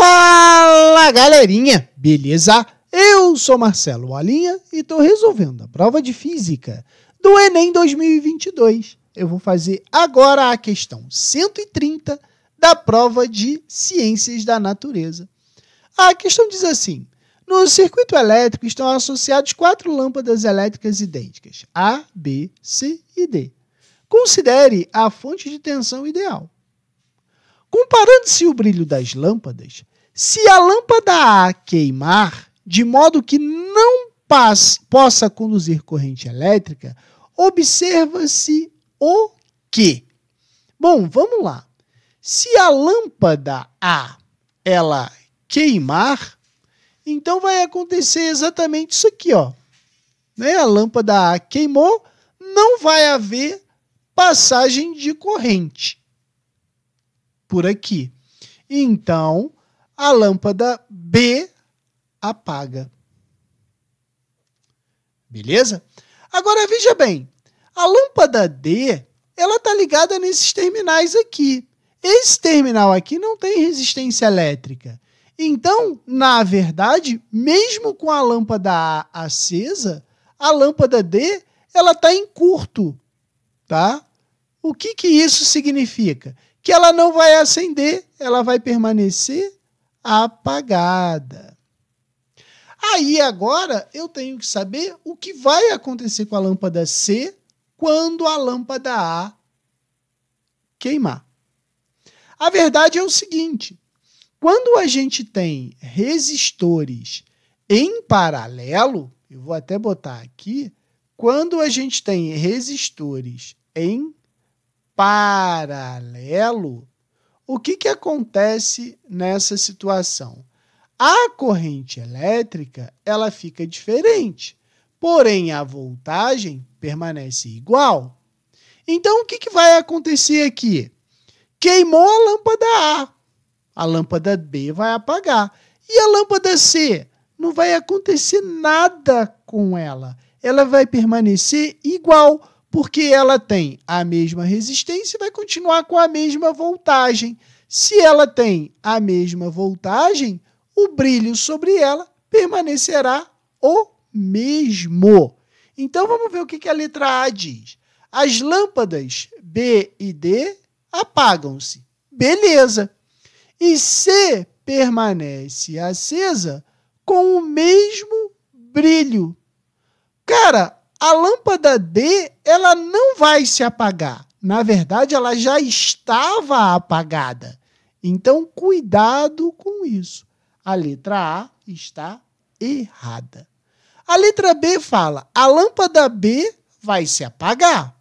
Fala galerinha, beleza? Eu sou Marcelo Alinha e tô resolvendo a prova de física do Enem 2022. Eu vou fazer agora a questão 130 da prova de Ciências da Natureza. A questão diz assim: no circuito elétrico estão associados quatro lâmpadas elétricas idênticas, A, B, C e D. Considere a fonte de tensão ideal. Comparando-se o brilho das lâmpadas, se a lâmpada A queimar, de modo que não possa conduzir corrente elétrica, observa-se o quê? Bom, vamos lá. Se a lâmpada A ela queimar, então vai acontecer exatamente isso aqui, ó. Né? A lâmpada A queimou, não vai haver passagem de corrente por aqui. Então, a lâmpada B apaga. Beleza? Agora veja bem, a lâmpada D, ela está ligada nesses terminais aqui. Esse terminal aqui não tem resistência elétrica. Então, na verdade, mesmo com a lâmpada A acesa, a lâmpada D ela está em curto, tá? O que, que isso significa? Que ela não vai acender, ela vai permanecer apagada. Aí agora eu tenho que saber o que vai acontecer com a lâmpada C quando a lâmpada A queimar. A verdade é o seguinte: quando a gente tem resistores em paralelo, eu vou até botar aqui, quando a gente tem resistores em paralelo, o que, que acontece nessa situação? A corrente elétrica ela fica diferente, porém a voltagem permanece igual. Então o que, que vai acontecer aqui? Queimou a lâmpada A, a lâmpada B vai apagar. E a lâmpada C? Não vai acontecer nada com ela. Ela vai permanecer igual, porque ela tem a mesma resistência e vai continuar com a mesma voltagem. Se ela tem a mesma voltagem, o brilho sobre ela permanecerá o mesmo. Então vamos ver o que a letra A diz. As lâmpadas B e D apagam-se. Beleza. E C permanece acesa com o mesmo brilho. Cara, a lâmpada D ela não vai se apagar. Na verdade, ela já estava apagada. Então, cuidado com isso. A letra A está errada. A letra B fala: a lâmpada B vai se apagar.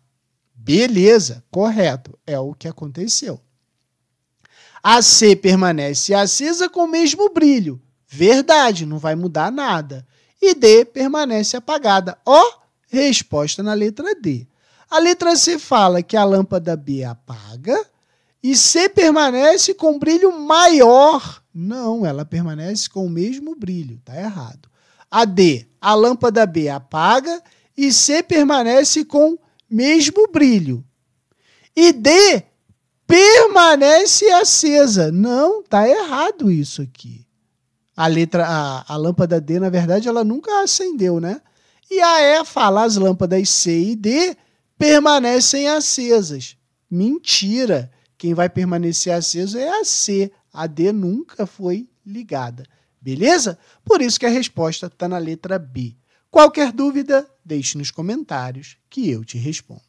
Beleza, correto, é o que aconteceu. A C permanece acesa com o mesmo brilho. Verdade, não vai mudar nada. E D permanece apagada. Ó, oh, Resposta na letra D. A letra C fala que a lâmpada B apaga e C permanece com brilho maior. Não, ela permanece com o mesmo brilho. Está errado. A D, a lâmpada B apaga e C permanece com mesmo brilho. E D permanece acesa. Não, está errado isso aqui. A letra, a, a lâmpada D, na verdade, ela nunca acendeu, né? E a fala: as lâmpadas C e D permanecem acesas. Mentira! Quem vai permanecer aceso é a C. A D nunca foi ligada. Beleza? Por isso que a resposta está na letra B. Qualquer dúvida, deixe nos comentários que eu te respondo.